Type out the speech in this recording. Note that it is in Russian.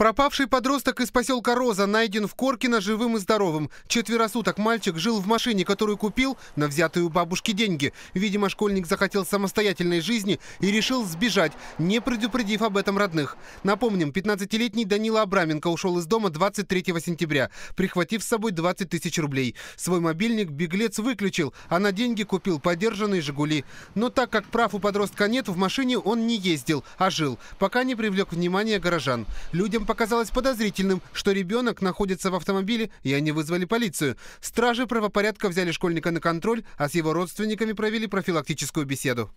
Пропавший подросток из поселка Роза найден в Коркино живым и здоровым. Четверо суток мальчик жил в машине, которую купил на взятые у бабушки деньги. Видимо, школьник захотел самостоятельной жизни и решил сбежать, не предупредив об этом родных. Напомним, 15-летний Данила Абраменко ушел из дома 23 сентября, прихватив с собой 20 тысяч рублей. Свой мобильник беглец выключил, а на деньги купил подержанные «Жигули». Но так как прав у подростка нет, в машине он не ездил, а жил, пока не привлек внимание горожан. Людям показалось подозрительным, что ребенок находится в автомобиле, и они вызвали полицию. Стражи правопорядка взяли школьника на контроль, а с его родственниками провели профилактическую беседу.